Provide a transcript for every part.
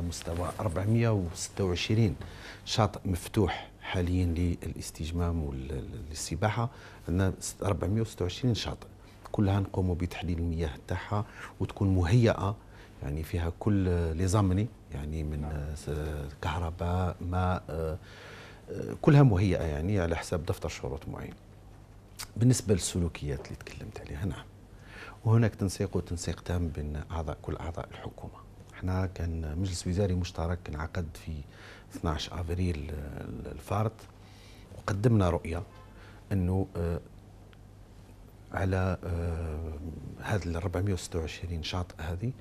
مستوى 426 شاطئ مفتوح حاليا للاستجمام والسباحه عندنا 426 شاطئ كلها نقوموا بتحليل المياه تاعها وتكون مهيئه يعني فيها كل لي يعني من نعم. كهرباء ماء كلها مهيئه يعني على حساب دفتر شروط معين بالنسبه للسلوكيات اللي تكلمت عليها نعم وهناك تنسيق وتنسيق تام بين اعضاء كل اعضاء الحكومه احنا كان مجلس وزاري مشترك انعقد في 12 افريل الفارط وقدمنا رؤيه انه آه، على آه، هذه ال 426 شاطئ هذه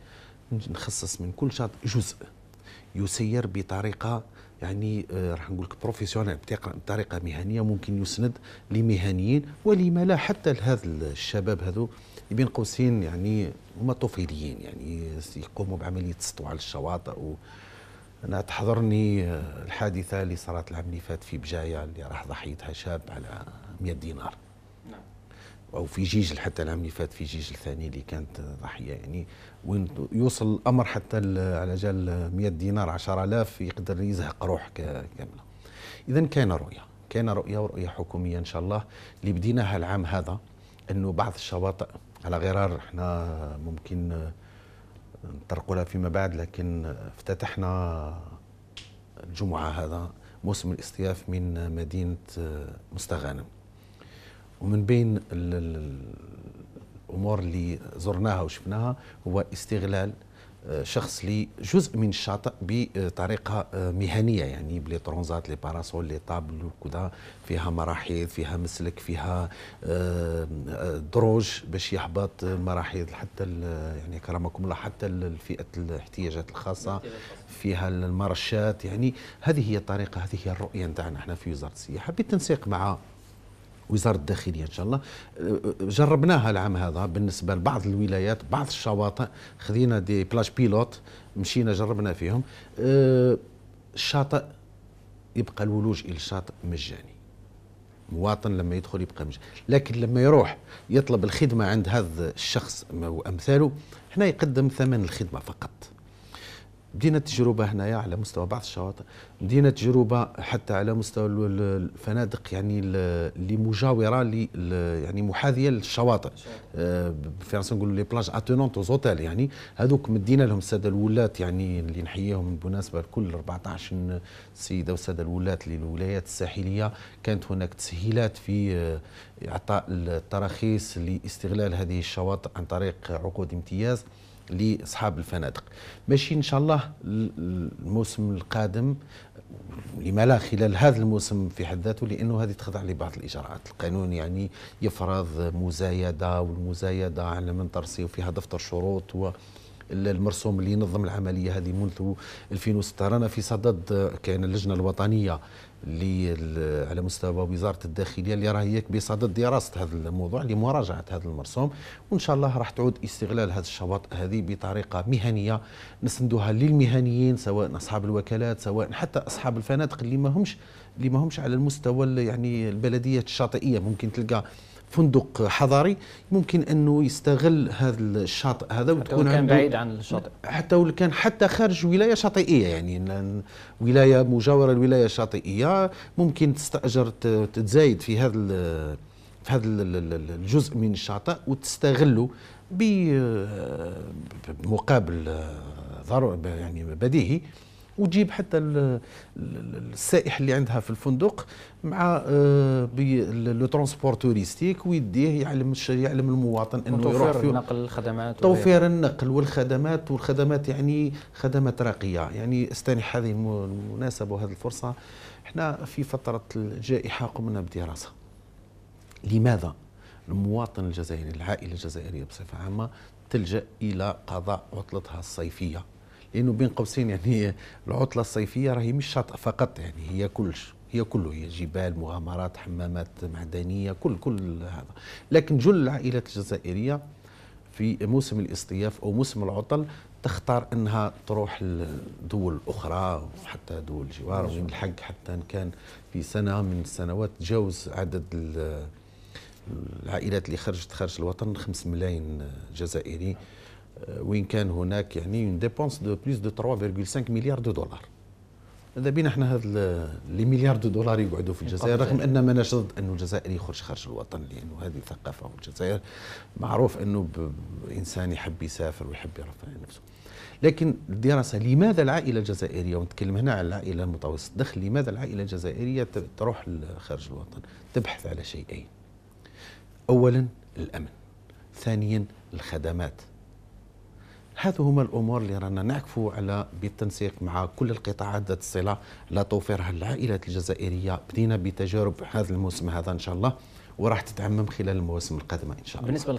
نخصص من كل شاطئ جزء يسير بطريقه يعني آه، راح نقول لك بروفيسيونيل بطريقه مهنيه ممكن يسند لمهنيين ولما لا حتى لهذا الشباب هذو بين قوسين يعني هما طفيليين يعني يقوموا بعمليه السطو على الشواطئ و انا تحضرني آه، الحادثه اللي صارت العام اللي فات في بجايه اللي راح ضحيتها شاب على 100 دينار او في جيجل حتى العام اللي فات في جيجل ثاني اللي كانت ضحيه يعني وين يوصل الامر حتى على جال 100 دينار 10000 يقدر يزهق روحك كامله اذا كان رؤيه كان رؤيه ورؤيه حكوميه ان شاء الله اللي بديناها العام هذا انه بعض الشواطئ على غرار احنا ممكن نطرقوا لها فيما بعد لكن افتتحنا الجمعه هذا موسم الاصطياف من مدينه مستغانم ومن بين الامور اللي زرناها وشفناها هو استغلال آه، شخص لجزء من الشاطئ بطريقه آه، مهنيه يعني بلي ترونزات لي باراسول لي طابل وكذا فيها مراحيض فيها مسلك فيها آه، دروج باش يحبط المراحيض حتى يعني كرمكم الله حتى الفئه الاحتياجات الخاصه فيها المرشات يعني هذه هي الطريقه هذه هي الرؤيه نتاعنا احنا في وزاره السياحه بالتنسيق مع وزاره الداخليه ان شاء الله أه، أه، جربناها العام هذا بالنسبه لبعض الولايات بعض الشواطئ خذينا دي بلاج بيلوت مشينا جربنا فيهم أه، الشاطئ يبقى الولوج الى الشاطئ مجاني مواطن لما يدخل يبقى مجاني لكن لما يروح يطلب الخدمه عند هذا الشخص وامثاله هنا يقدم ثمن الخدمه فقط بدينا التجربة هنايا على مستوى بعض الشواطئ بدينا تجربة حتى على مستوى الفنادق يعني اللي مجاورة يعني محاذية للشواطئ آه، فرنسا نقولوا لي بلاج اتونونت زوتيل يعني هذوك مدينا لهم السادة الولات يعني اللي نحييهم بالمناسبة الكل 14 سيدة والسادة الولات للولايات الساحلية كانت هناك تسهيلات في آه، إعطاء التراخيص لاستغلال هذه الشواطئ عن طريق عقود امتياز لاصحاب الفنادق ماشي ان شاء الله الموسم القادم لما لا خلال هذا الموسم في حد ذاته لانه هذه تخضع لبعض الاجراءات، القانون يعني يفرض مزايده والمزايده على من ترسي وفيها دفتر شروط و المرسوم اللي ينظم العمليه هذه منذ 2006 رانا في صدد كاين اللجنه الوطنيه اللي على مستوى وزاره الداخليه اللي راهي بصدد دراسه هذا الموضوع لمراجعه هذا المرسوم وان شاء الله راح تعود استغلال هذا الشواطئ هذه بطريقه مهنيه نسندوها للمهنيين سواء اصحاب الوكالات سواء حتى اصحاب الفنادق اللي ما همش اللي ما همش على المستوى يعني البلديات الشاطئيه ممكن تلقى فندق حضاري ممكن انه يستغل هذا الشاطئ هذا وتكون كان بعيد عن الشاطئ حتى ولو كان حتى خارج ولايه شاطئيه يعني ولايه مجاوره لولايه شاطئيه ممكن تستاجر تتزايد في هذا في هذا الجزء من الشاطئ وتستغله آه، بمقابل آه، ضروري يعني بديهي وتجيب حتى السائح اللي عندها في الفندق مع آه، لو ترونسبور توريستيك ويديه يعلم يعلم المواطن انه يروح في النقل الخدمات توفير النقل والخدمات والخدمات يعني خدمات راقيه يعني استني هذه المناسبه وهذه الفرصه احنا في فتره الجائحه قمنا بدراسه لماذا المواطن الجزائري العائله الجزائريه بصفه عامه تلجا الى قضاء عطلتها الصيفيه لانه بين قوسين يعني العطله الصيفيه راهي مش شاطئ فقط يعني هي كلش هي كله هي جبال مغامرات حمامات معدنيه كل كل هذا لكن جل العائلات الجزائريه في موسم الاصطياف او موسم العطل تختار انها تروح لدول اخرى وحتى دول الجوار وين الحق حتى ان كان في سنه من السنوات تجاوز عدد العائلات اللي خرجت خارج الوطن 5 ملايين جزائري آه، وين كان هناك يعني اون ديبونس دو بليس دو 3.5 مليار دو دولار ماذا بينا احنا هذا لي مليار دو دولار يقعدوا في الجزائر رغم ان ما ضد انه الجزائر يخرج خارج الوطن لانه هذه ثقافه والجزائر معروف انه انسان يحب يسافر ويحب يرفع نفسه لكن الدراسه لماذا العائله الجزائريه ونتكلم هنا على العائله المتوسط الدخل لماذا العائله الجزائريه تروح خارج الوطن تبحث على شيئين اولا الامن ثانيا الخدمات هذو هما الامور اللي رانا نعكفوا على بالتنسيق مع كل القطاعات ذات الصله لتوفيرها للعائلات الجزائريه بدينا بتجارب هذا الموسم هذا ان شاء الله وراح تتعمم خلال المواسم القادمه ان شاء الله بالنسبه